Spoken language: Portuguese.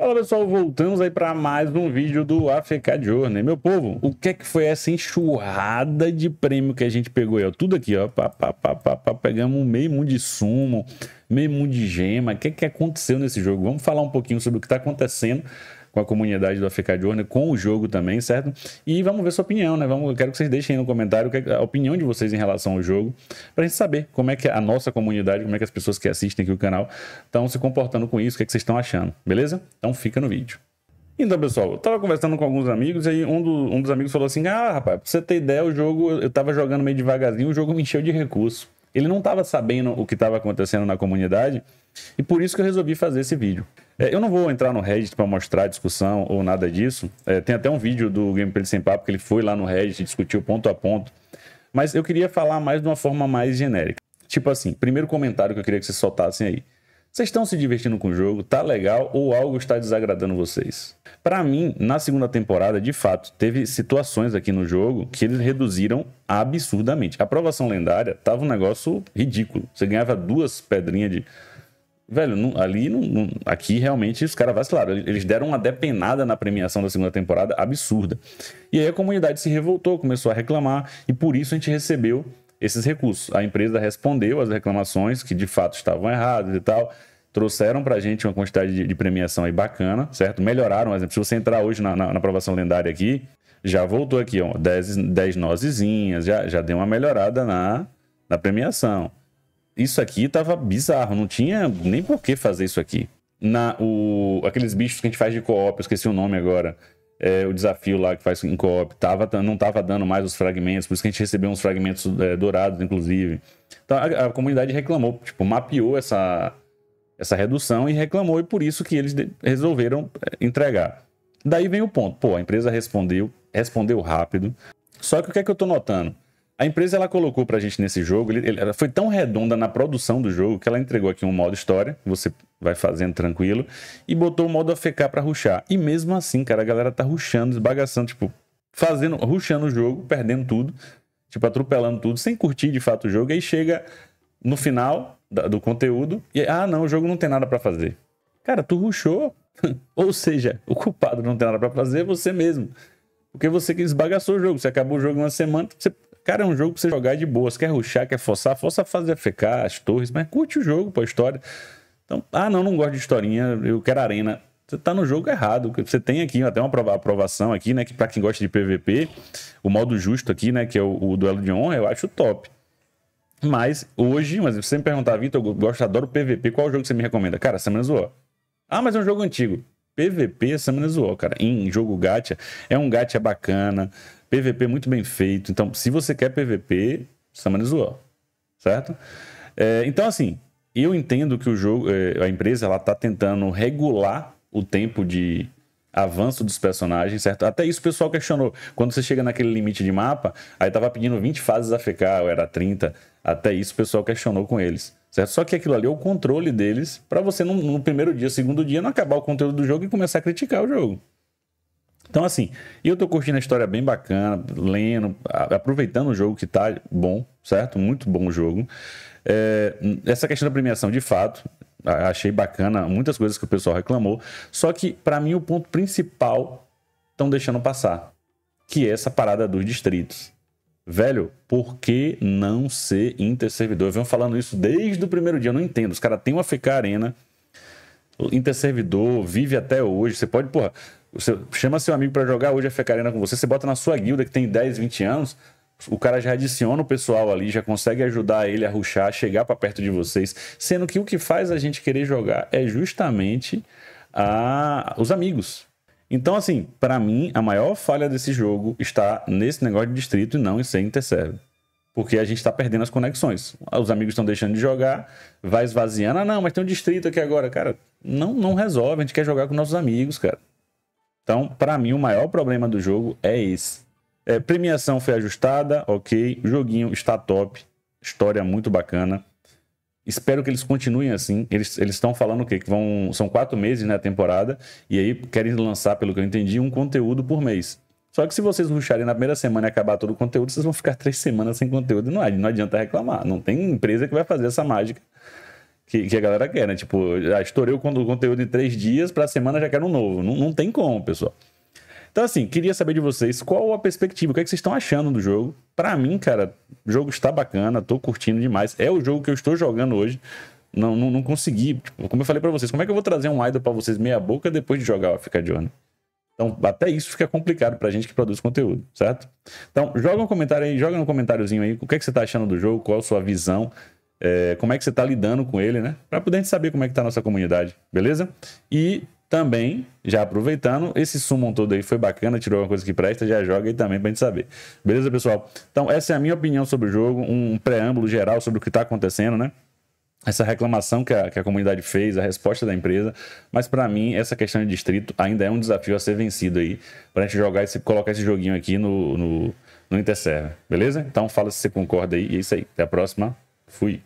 Fala pessoal, voltamos aí para mais um vídeo do AFK Journey. Meu povo, o que é que foi essa enxurrada de prêmio que a gente pegou aí? Tudo aqui, ó, pá, pá, pá, pá, pá, pegamos meio mundo de sumo, meio mundo de gema. O que é que aconteceu nesse jogo? Vamos falar um pouquinho sobre o que está acontecendo com a comunidade do AFK Journey, né, com o jogo também, certo? E vamos ver sua opinião, né? Vamos, quero que vocês deixem aí no comentário é a opinião de vocês em relação ao jogo, pra gente saber como é que é a nossa comunidade, como é que as pessoas que assistem aqui o canal estão se comportando com isso, o que, é que vocês estão achando, beleza? Então fica no vídeo. Então, pessoal, eu tava conversando com alguns amigos e aí um, do, um dos amigos falou assim: Ah, rapaz, pra você ter ideia, o jogo, eu tava jogando meio devagarzinho, o jogo me encheu de recurso. Ele não estava sabendo o que estava acontecendo na comunidade e por isso que eu resolvi fazer esse vídeo. É, eu não vou entrar no Reddit para mostrar discussão ou nada disso. É, tem até um vídeo do Gameplay Sem Papo que ele foi lá no Reddit e discutiu ponto a ponto. Mas eu queria falar mais de uma forma mais genérica. Tipo assim, primeiro comentário que eu queria que vocês soltassem aí. Vocês estão se divertindo com o jogo? Tá legal ou algo está desagradando vocês? Para mim, na segunda temporada, de fato, teve situações aqui no jogo que eles reduziram absurdamente. A aprovação lendária tava um negócio ridículo. Você ganhava duas pedrinhas de Velho, não, ali, não, não, aqui realmente os caras vacilaram. Eles deram uma depenada na premiação da segunda temporada absurda. E aí a comunidade se revoltou, começou a reclamar, e por isso a gente recebeu esses recursos. A empresa respondeu às reclamações que de fato estavam erradas e tal trouxeram para a gente uma quantidade de, de, premiação aí bacana, certo? Melhoraram, por exemplo, se você entrar hoje na, na, na aprovação lendária aqui, já voltou aqui, ó, 10, 10 nozezinhas, já, já deu uma melhorada na, na premiação. Isso aqui tava bizarro, não tinha nem por que fazer isso aqui. Na, o, aqueles bichos que a gente faz de co-op, esqueci o nome agora, é, o desafio lá que faz em co-op, tava, não tava dando mais os fragmentos, por isso que a gente recebeu uns fragmentos é, dourados, inclusive. Então, a, a comunidade reclamou, tipo, mapeou essa, essa redução e reclamou, e por isso que eles resolveram eh, entregar. Daí vem o ponto. Pô, a empresa respondeu, respondeu rápido. Só que o que é que eu estou notando? A empresa ela colocou para a gente nesse jogo, ele, ela foi tão redonda na produção do jogo que ela entregou aqui um modo história, você vai fazendo tranquilo, e botou o modo AFK para ruxar. E mesmo assim, cara, a galera tá ruxando, esbagaçando, tipo, fazendo, ruxando o jogo, perdendo tudo, tipo, atropelando tudo, sem curtir de fato o jogo. Aí chega no final, do conteúdo e ah, não, o jogo não tem nada para fazer. Cara, tu ruxou. Ou seja, o culpado não tem nada para fazer é você mesmo. Porque você que esbagaçou o jogo, você acabou o jogo uma semana, você... cara, é um jogo pra você jogar de boas, quer ruxar, quer forçar, força a fazer FK, as torres, mas curte o jogo, pô, a história. Então, ah, não, não gosto de historinha, eu quero arena. Você tá no jogo errado. Você tem aqui até uma aprovação aqui, né? Que pra quem gosta de PVP, o modo justo aqui, né? Que é o, o duelo de honra, eu acho top. Mas hoje, mas você me perguntar, Vitor, eu gosto, adoro PVP, qual jogo você me recomenda? Cara, Summoners War. Ah, mas é um jogo antigo. PVP Summoners War, cara. Em jogo gacha, é um gacha bacana, PVP muito bem feito. Então, se você quer PVP, Summoners War, certo? É, então, assim, eu entendo que o jogo, é, a empresa, ela tá tentando regular o tempo de, avanço dos personagens, certo? Até isso o pessoal questionou. Quando você chega naquele limite de mapa, aí tava pedindo 20 fases a FK, ou era 30. Até isso o pessoal questionou com eles, certo? Só que aquilo ali é o controle deles para você no, no primeiro dia, segundo dia, não acabar o conteúdo do jogo e começar a criticar o jogo. Então, assim, eu tô curtindo a história bem bacana, lendo, aproveitando o jogo que tá bom, certo? Muito bom o jogo. É, hum, essa questão da premiação, de fato, ah, achei bacana muitas coisas que o pessoal reclamou. Só que, para mim, o ponto principal estão deixando passar, que é essa parada dos distritos. Velho, por que não ser interservidor? Eu venho falando isso desde o primeiro dia, eu não entendo. Os caras têm uma FK Arena, interservidor, vive até hoje. Você pode, porra, você chama seu amigo para jogar hoje a FK Arena com você, você bota na sua guilda que tem 10, 20 anos o cara já adiciona o pessoal ali, já consegue ajudar ele a ruxar, chegar para perto de vocês. Sendo que o que faz a gente querer jogar é justamente a, os amigos. Então, assim, para mim, a maior falha desse jogo está nesse negócio de distrito e não em ser interserve. Porque a gente está perdendo as conexões. Os amigos estão deixando de jogar, vai esvaziando. Ah, não, mas tem um distrito aqui agora. Cara, não, não resolve. A gente quer jogar com nossos amigos, cara. Então, para mim, o maior problema do jogo é esse. É, premiação foi ajustada, ok. Joguinho está top. História muito bacana. Espero que eles continuem assim. Eles estão falando o quê? Que vão, são quatro meses na né, temporada. E aí querem lançar, pelo que eu entendi, um conteúdo por mês. Só que se vocês ruxarem na primeira semana e acabar todo o conteúdo, vocês vão ficar três semanas sem conteúdo. Não, não adianta reclamar. Não tem empresa que vai fazer essa mágica que, que a galera quer, né? Tipo, já estourei o conteúdo em três dias, pra semana já quero um novo. Não, não tem como, pessoal. Então, assim, queria saber de vocês qual a perspectiva, o que, é que vocês estão achando do jogo. Para mim, cara, o jogo está bacana, tô curtindo demais. É o jogo que eu estou jogando hoje. Não, não, não consegui. Tipo, como eu falei para vocês, como é que eu vou trazer um idol para vocês meia boca depois de jogar o Africa Journey? Então, até isso fica complicado pra gente que produz conteúdo, certo? Então, joga um comentário aí, joga um comentáriozinho aí, o que, é que você tá achando do jogo, qual a sua visão, é, como é que você tá lidando com ele, né? Pra poder saber como é que tá a nossa comunidade, beleza? E também, já aproveitando, esse summon todo aí foi bacana, tirou uma coisa que presta, já joga aí também pra gente saber. Beleza, pessoal? Então, essa é a minha opinião sobre o jogo, um preâmbulo geral sobre o que tá acontecendo, né? Essa reclamação que a, que a comunidade fez, a resposta da empresa, mas para mim essa questão de distrito ainda é um desafio a ser vencido aí, pra gente jogar e colocar esse joguinho aqui no, no, no Interserver, beleza? Então fala se você concorda aí, e é isso aí. Até a próxima, fui!